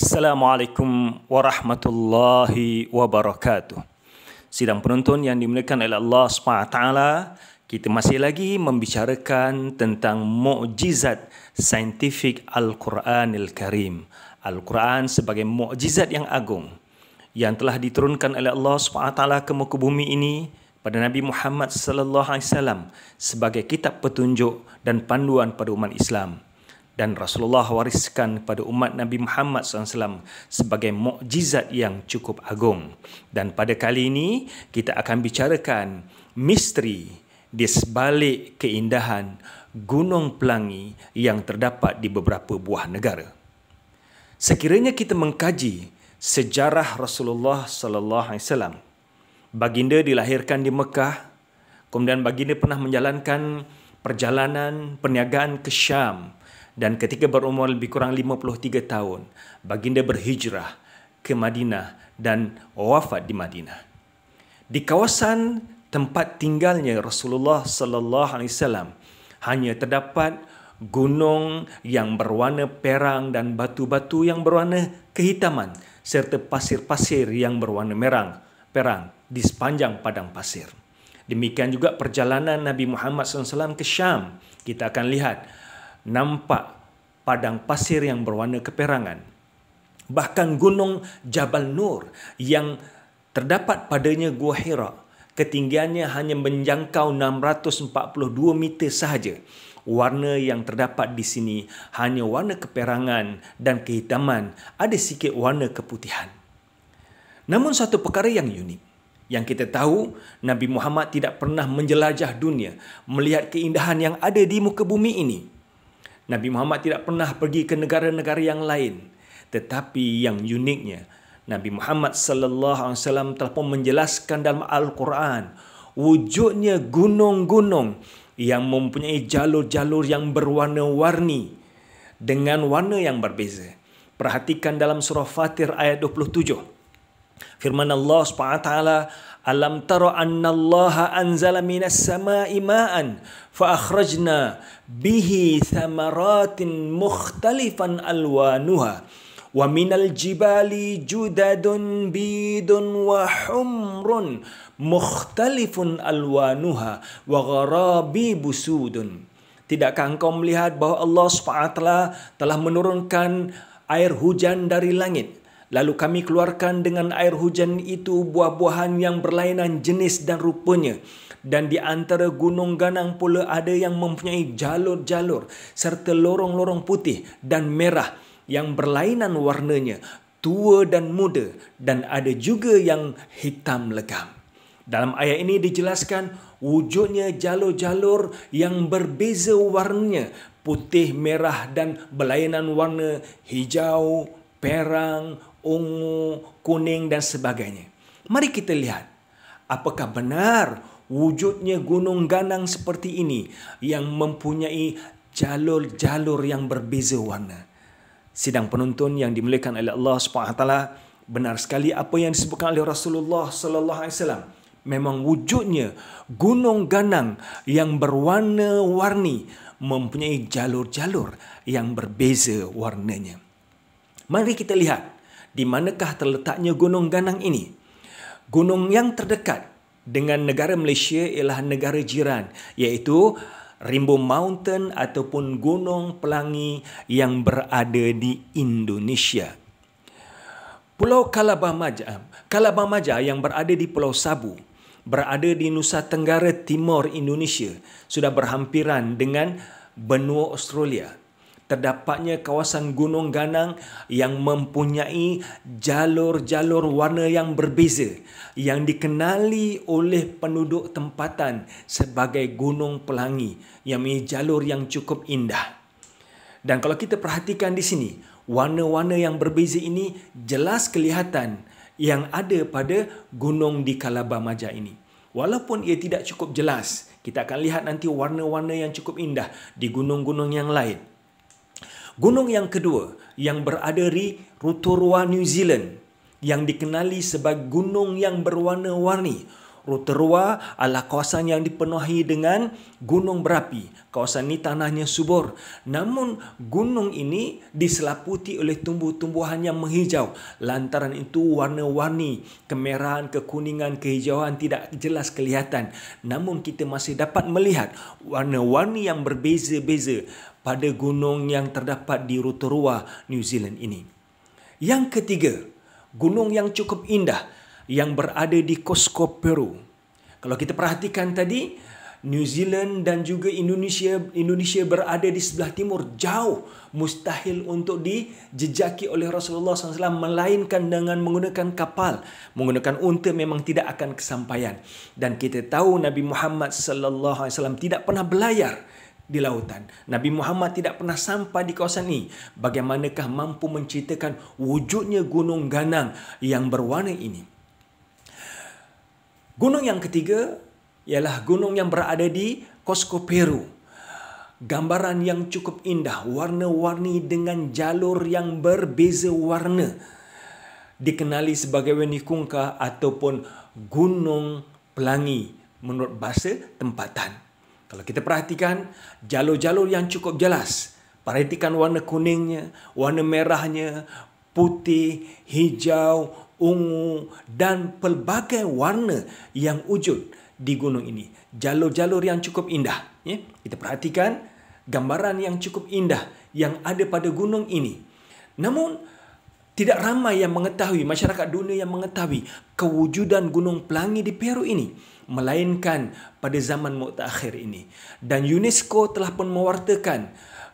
Assalamualaikum warahmatullahi wabarakatuh. Sidang penonton yang dimuliakan oleh Allah SWT, kita masih lagi membicarakan tentang mukjizat saintifik Al-Quranil Karim. Al-Quran sebagai mukjizat yang agung yang telah diturunkan oleh Allah SWT ke muka bumi ini pada Nabi Muhammad sallallahu alaihi wasallam sebagai kitab petunjuk dan panduan pada umat Islam dan Rasulullah wariskan kepada umat Nabi Muhammad SAW sebagai mukjizat yang cukup agung. Dan pada kali ini kita akan bicarakan misteri di sebalik keindahan Gunung Pelangi yang terdapat di beberapa buah negara. Sekiranya kita mengkaji sejarah Rasulullah sallallahu alaihi wasallam. Baginda dilahirkan di Mekah, kemudian baginda pernah menjalankan perjalanan perniagaan ke Syam, dan ketika berumur lebih kurang 53 tahun, baginda berhijrah ke Madinah dan wafat di Madinah. Di kawasan tempat tinggalnya Rasulullah sallallahu alaihi wasallam hanya terdapat gunung yang berwarna perang dan batu-batu yang berwarna kehitaman serta pasir-pasir yang berwarna merang perang di sepanjang padang pasir. Demikian juga perjalanan Nabi Muhammad SAW ke Syam. Kita akan lihat nampak padang pasir yang berwarna keperangan. Bahkan gunung Jabal Nur yang terdapat padanya Gua Hira, ketinggiannya hanya menjangkau 642 meter sahaja. Warna yang terdapat di sini hanya warna keperangan dan kehitaman, ada sikit warna keputihan. Namun satu perkara yang unik, yang kita tahu Nabi Muhammad tidak pernah menjelajah dunia melihat keindahan yang ada di muka bumi ini. Nabi Muhammad tidak pernah pergi ke negara-negara yang lain. Tetapi yang uniknya, Nabi Muhammad sallallahu alaihi wasallam telah pun menjelaskan dalam Al-Quran wujudnya gunung-gunung yang mempunyai jalur-jalur yang berwarna-warni dengan warna yang berbeza. Perhatikan dalam surah Fatir ayat 27. Firman Allah SWT, Alam tara anna Allah anzala minas sama'i ma'an fa'akhrajna bihi thamaratin mukhtalifan alwanuha wa minal jibali judadun bidun wa humrun mukhtalifun alwanuha wa gharabi busudun. Tidakkah engkau melihat bahwa Allah SWT telah menurunkan air hujan dari langit Lalu kami keluarkan dengan air hujan itu buah-buahan yang berlainan jenis dan rupanya. Dan di antara gunung ganang pula ada yang mempunyai jalur-jalur serta lorong-lorong putih dan merah yang berlainan warnanya, tua dan muda dan ada juga yang hitam legam. Dalam ayat ini dijelaskan wujudnya jalur-jalur yang berbeza warnanya, putih, merah dan berlainan warna hijau, perang, ungu, kuning dan sebagainya. Mari kita lihat apakah benar wujudnya gunung ganang seperti ini yang mempunyai jalur-jalur yang berbeza warna. Sidang penonton yang dimuliakan oleh Allah Subhanahu taala, benar sekali apa yang disebutkan oleh Rasulullah sallallahu alaihi wasallam. Memang wujudnya gunung ganang yang berwarna-warni mempunyai jalur-jalur yang berbeza warnanya. Mari kita lihat di manakah terletaknya Gunung Ganang ini. Gunung yang terdekat dengan negara Malaysia ialah negara jiran iaitu Rimbun Mountain ataupun Gunung Pelangi yang berada di Indonesia. Pulau Kalabah Maja, Kalabah Maja yang berada di Pulau Sabu berada di Nusa Tenggara Timur Indonesia sudah berhampiran dengan benua Australia terdapatnya kawasan gunung ganang yang mempunyai jalur-jalur warna yang berbeza yang dikenali oleh penduduk tempatan sebagai gunung pelangi yang mempunyai jalur yang cukup indah. Dan kalau kita perhatikan di sini, warna-warna yang berbeza ini jelas kelihatan yang ada pada gunung di Kalabar Maja ini. Walaupun ia tidak cukup jelas, kita akan lihat nanti warna-warna yang cukup indah di gunung-gunung yang lain. Gunung yang kedua yang berada di Rotorua, New Zealand yang dikenali sebagai gunung yang berwarna-warni Rotorua adalah kawasan yang dipenuhi dengan gunung berapi. Kawasan ini tanahnya subur. Namun gunung ini diselaputi oleh tumbuh-tumbuhan yang menghijau. Lantaran itu warna-warni, kemerahan, kekuningan, kehijauan tidak jelas kelihatan. Namun kita masih dapat melihat warna-warni yang berbeza-beza pada gunung yang terdapat di Rotorua, New Zealand ini. Yang ketiga, gunung yang cukup indah yang berada di Costco Peru. Kalau kita perhatikan tadi, New Zealand dan juga Indonesia Indonesia berada di sebelah timur jauh mustahil untuk dijejaki oleh Rasulullah SAW melainkan dengan menggunakan kapal menggunakan unta memang tidak akan kesampaian dan kita tahu Nabi Muhammad SAW tidak pernah belayar di lautan. Nabi Muhammad tidak pernah sampai di kawasan ini. Bagaimanakah mampu menceritakan wujudnya gunung ganang yang berwarna ini? Gunung yang ketiga ialah gunung yang berada di Costco Peru. Gambaran yang cukup indah, warna-warni dengan jalur yang berbeza warna. Dikenali sebagai Wenikungka ataupun Gunung Pelangi menurut bahasa tempatan. Kalau kita perhatikan, jalur-jalur yang cukup jelas. Perhatikan warna kuningnya, warna merahnya, putih, hijau, ungu dan pelbagai warna yang wujud di gunung ini. Jalur-jalur yang cukup indah. Ya. Kita perhatikan gambaran yang cukup indah yang ada pada gunung ini. Namun, tidak ramai yang mengetahui, masyarakat dunia yang mengetahui kewujudan Gunung Pelangi di Peru ini. Melainkan pada zaman muktakhir ini. Dan UNESCO telah pun mewartakan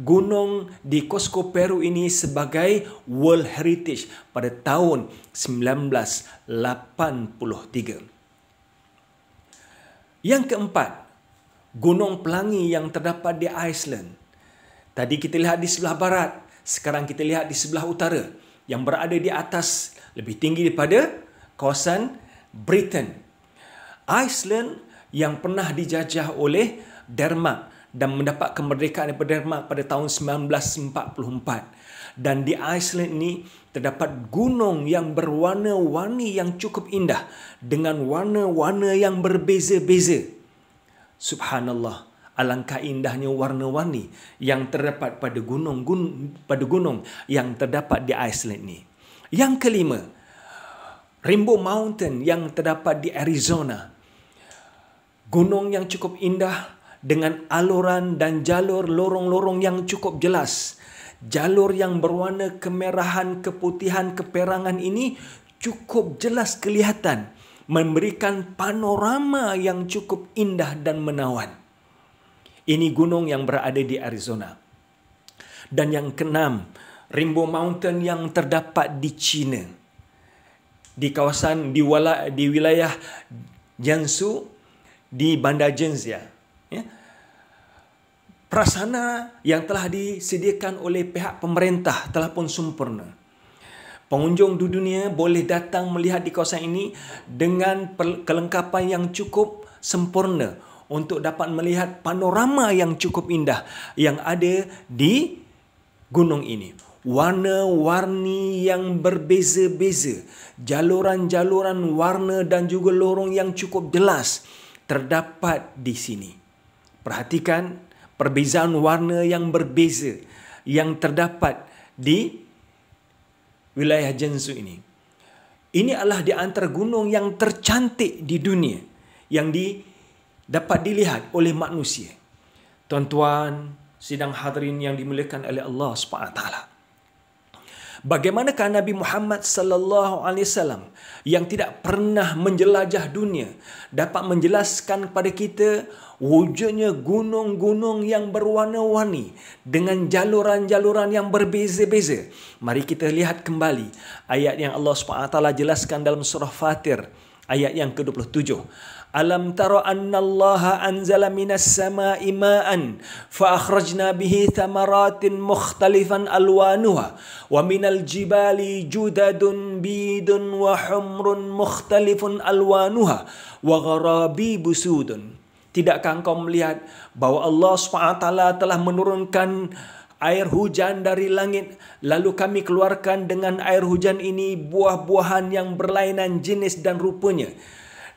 gunung di Cusco Peru ini sebagai World Heritage pada tahun 1983. Yang keempat, Gunung Pelangi yang terdapat di Iceland. Tadi kita lihat di sebelah barat, sekarang kita lihat di sebelah utara yang berada di atas lebih tinggi daripada kawasan Britain. Iceland yang pernah dijajah oleh Denmark dan mendapat kemerdekaan daripada Denmark pada tahun 1944. Dan di Iceland ini terdapat gunung yang berwarna-warni yang cukup indah dengan warna-warna yang berbeza-beza. Subhanallah, alangkah indahnya warna-warni yang terdapat pada gunung, gun, pada gunung yang terdapat di Iceland ini. Yang kelima, Rainbow Mountain yang terdapat di Arizona. Gunung yang cukup indah dengan aluran dan jalur lorong-lorong yang cukup jelas. Jalur yang berwarna kemerahan, keputihan, keperangan ini cukup jelas kelihatan memberikan panorama yang cukup indah dan menawan. Ini gunung yang berada di Arizona. Dan yang keenam, Rimbo Mountain yang terdapat di China. Di kawasan di wala, di wilayah Jiangsu di Bandar ya prasana yang telah disediakan oleh pihak pemerintah telah pun sempurna. Pengunjung di dunia boleh datang melihat di kawasan ini dengan kelengkapan yang cukup sempurna untuk dapat melihat panorama yang cukup indah yang ada di gunung ini. Warna-warni yang berbeza-beza, jaluran-jaluran warna dan juga lorong yang cukup jelas terdapat di sini. Perhatikan perbezaan warna yang berbeza yang terdapat di wilayah Jensu ini. Ini adalah di antara gunung yang tercantik di dunia yang di, dapat dilihat oleh manusia. Tuan-tuan, sidang hadirin yang dimuliakan oleh Allah Subhanahu taala. Bagaimanakah Nabi Muhammad sallallahu alaihi wasallam yang tidak pernah menjelajah dunia dapat menjelaskan kepada kita wujudnya gunung-gunung yang berwarna-warni dengan jaluran-jaluran yang berbeza-beza. Mari kita lihat kembali ayat yang Allah SWT jelaskan dalam surah Fatir ayat yang ke-27 Alam tara anna Allah anzala minas sama'i ma'an fa akhrajna bihi thamaratin mukhtalifan alwanuha wa minal jibali judadun bidun wa humrun mukhtalifun alwanuha wa gharabi busudun Tidakkah engkau melihat bahwa Allah SWT telah menurunkan uh, air hujan dari langit lalu kami keluarkan dengan air hujan ini buah-buahan yang berlainan jenis dan rupanya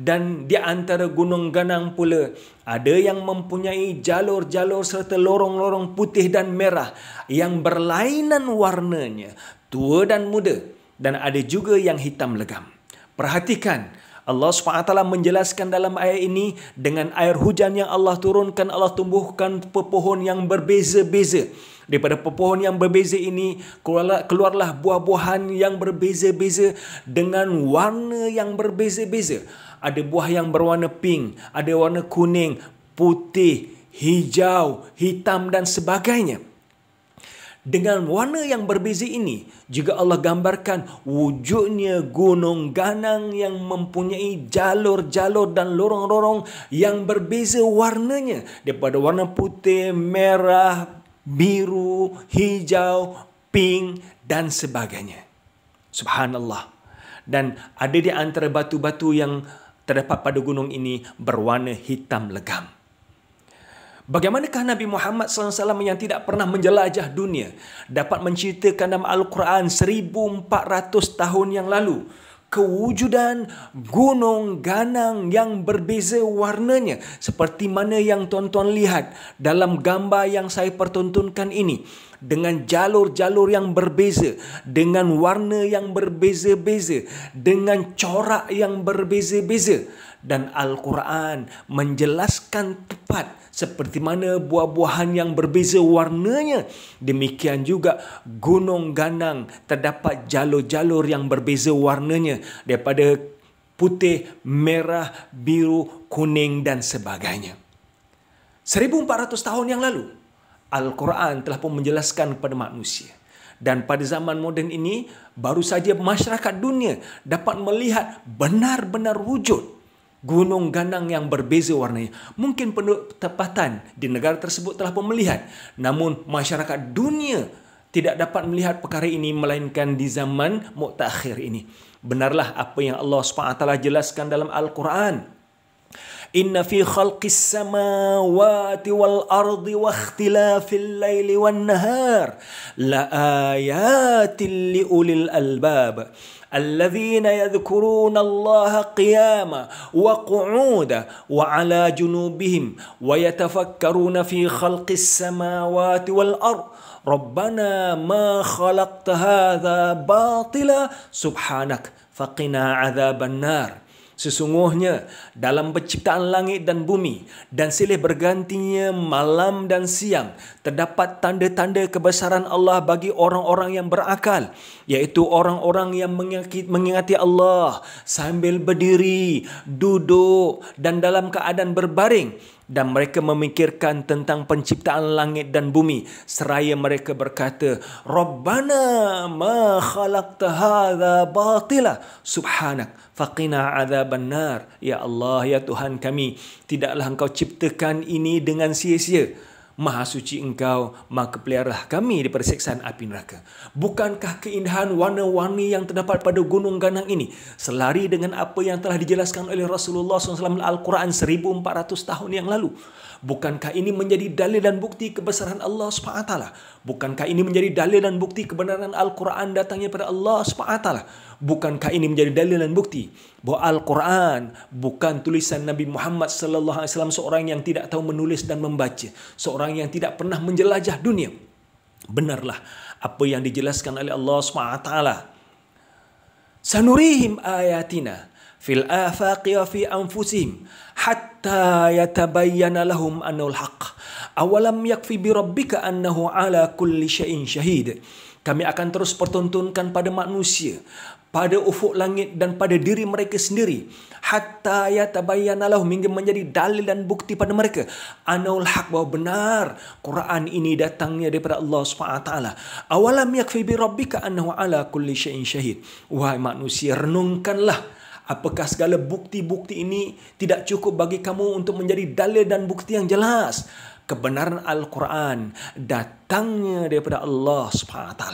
dan di antara gunung-ganang pula ada yang mempunyai jalur-jalur serta lorong-lorong putih dan merah yang berlainan warnanya tua dan muda dan ada juga yang hitam legam perhatikan Allah SWT menjelaskan dalam ayat ini dengan air hujan yang Allah turunkan Allah tumbuhkan pepohon yang berbeza-beza daripada pepohon yang berbeza ini keluarlah, keluarlah buah-buahan yang berbeza-beza dengan warna yang berbeza-beza ada buah yang berwarna pink ada warna kuning putih hijau hitam dan sebagainya dengan warna yang berbeza ini, juga Allah gambarkan wujudnya gunung ganang yang mempunyai jalur-jalur dan lorong-lorong yang berbeza warnanya daripada warna putih, merah, biru, hijau, pink dan sebagainya. Subhanallah. Dan ada di antara batu-batu yang terdapat pada gunung ini berwarna hitam legam. Bagaimanakah Nabi Muhammad SAW yang tidak pernah menjelajah dunia dapat menceritakan dalam Al-Quran 1400 tahun yang lalu kewujudan gunung ganang yang berbeza warnanya seperti mana yang tuan-tuan lihat dalam gambar yang saya pertuntunkan ini dengan jalur-jalur yang berbeza dengan warna yang berbeza-beza dengan corak yang berbeza-beza dan Al-Quran menjelaskan tepat seperti mana buah-buahan yang berbeza warnanya. Demikian juga gunung ganang terdapat jalur-jalur yang berbeza warnanya daripada putih, merah, biru, kuning dan sebagainya. 1400 tahun yang lalu, Al-Quran telah pun menjelaskan kepada manusia. Dan pada zaman moden ini, baru saja masyarakat dunia dapat melihat benar-benar wujud gunung ganang yang berbeza warnanya. Mungkin penempatan di negara tersebut telah pun melihat. Namun masyarakat dunia tidak dapat melihat perkara ini melainkan di zaman muktakhir ini. Benarlah apa yang Allah SWT jelaskan dalam Al-Quran. إن في خلق السماوات والأرض واختلاف الليل والنهار لآيات لأولي الألباب الذين يذكرون الله قياما وقعودا وعلى جنوبهم ويتفكرون في خلق السماوات والارض ربنا ما خلقت هذا باطلا سبحانك فقنا عذاب النار Sesungguhnya dalam penciptaan langit dan bumi dan silih bergantinya malam dan siang terdapat tanda-tanda kebesaran Allah bagi orang-orang yang berakal iaitu orang-orang yang mengingati Allah sambil berdiri, duduk dan dalam keadaan berbaring dan mereka memikirkan tentang penciptaan langit dan bumi seraya mereka berkata rabbana ma khalaqta hadha batila subhanak faqina azaban nar ya allah ya tuhan kami tidaklah engkau ciptakan ini dengan sia-sia Maha suci engkau, maka peliharalah kami di seksaan api neraka. Bukankah keindahan warna-warni yang terdapat pada gunung ganang ini selari dengan apa yang telah dijelaskan oleh Rasulullah SAW dalam Al-Quran 1400 tahun yang lalu? Bukankah ini menjadi dalil dan bukti kebesaran Allah SWT? Bukankah ini menjadi dalil dan bukti kebenaran Al-Quran datangnya pada Allah SWT? Bukankah ini menjadi dalil dan bukti bahwa Al-Quran bukan tulisan Nabi Muhammad sallallahu alaihi wasallam seorang yang tidak tahu menulis dan membaca, seorang yang tidak pernah menjelajah dunia? Benarlah apa yang dijelaskan oleh Allah SWT. Sanurihim ayatina. في الآفاق وفي أنفسهم حتى يتبين لهم أنه الحق أولم يكفي بربك أنه على كل شيء شهيد Kami akan terus pertuntunkan pada manusia pada ufuk langit dan pada diri mereka sendiri hatta ya tabayyana lahum hingga menjadi dalil dan bukti pada mereka anul haq bahawa benar Quran ini datangnya daripada Allah SWT awalam yakfi bi rabbika annahu ala kulli syai'in syahid wahai manusia renungkanlah Apakah segala bukti-bukti ini tidak cukup bagi kamu untuk menjadi dalil dan bukti yang jelas? Kebenaran Al-Quran datangnya daripada Allah SWT.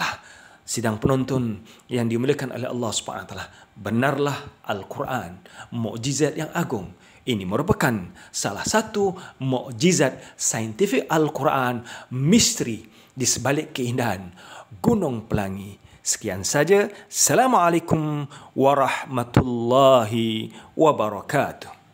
Sidang penonton yang dimuliakan oleh Allah SWT. Benarlah Al-Quran, mukjizat yang agung. Ini merupakan salah satu mukjizat saintifik Al-Quran, misteri di sebalik keindahan Gunung Pelangi. Sekian saja. Assalamualaikum warahmatullahi wabarakatuh.